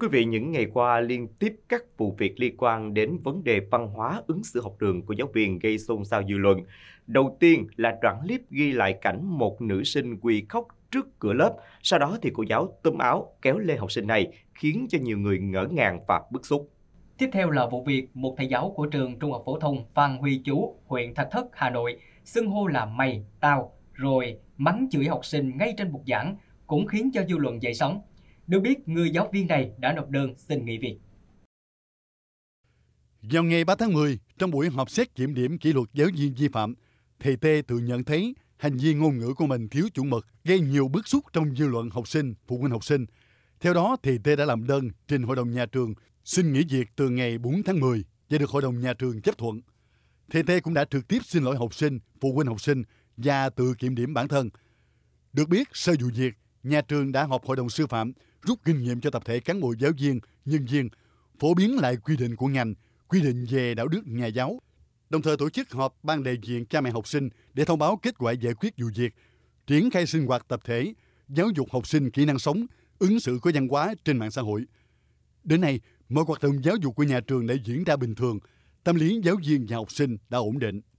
Quý vị, những ngày qua liên tiếp các vụ việc liên quan đến vấn đề văn hóa ứng xử học đường của giáo viên gây xôn xao dư luận. Đầu tiên là đoạn clip ghi lại cảnh một nữ sinh quỳ khóc trước cửa lớp, sau đó thì cô giáo túm áo kéo lê học sinh này, khiến cho nhiều người ngỡ ngàng và bức xúc. Tiếp theo là vụ việc một thầy giáo của trường Trung học phổ thông Phan Huy Chú, huyện Thạch Thất, Hà Nội, xưng hô là mày, tao, rồi mắng chửi học sinh ngay trên bục giảng cũng khiến cho dư luận dậy sóng. Được biết, người giáo viên này đã nộp đơn xin nghỉ việc. Vào ngày 3 tháng 10, trong buổi họp xét kiểm điểm kỷ luật giáo viên vi phạm, thầy T tự nhận thấy hành vi ngôn ngữ của mình thiếu chuẩn mực, gây nhiều bức xúc trong dư luận học sinh, phụ huynh học sinh. Theo đó, thầy T đã làm đơn trình hội đồng nhà trường xin nghỉ việc từ ngày 4 tháng 10 và được hội đồng nhà trường chấp thuận. Thầy T cũng đã trực tiếp xin lỗi học sinh, phụ huynh học sinh và tự kiểm điểm bản thân. Được biết, sau vụ việc, nhà trường đã họp hội đồng sư phạm rút kinh nghiệm cho tập thể cán bộ giáo viên, nhân viên, phổ biến lại quy định của ngành, quy định về đạo đức nhà giáo, đồng thời tổ chức họp ban đại diện cha mẹ học sinh để thông báo kết quả giải quyết vụ việc, triển khai sinh hoạt tập thể, giáo dục học sinh kỹ năng sống, ứng xử có văn hóa trên mạng xã hội. Đến nay, mọi hoạt động giáo dục của nhà trường đã diễn ra bình thường, tâm lý giáo viên và học sinh đã ổn định.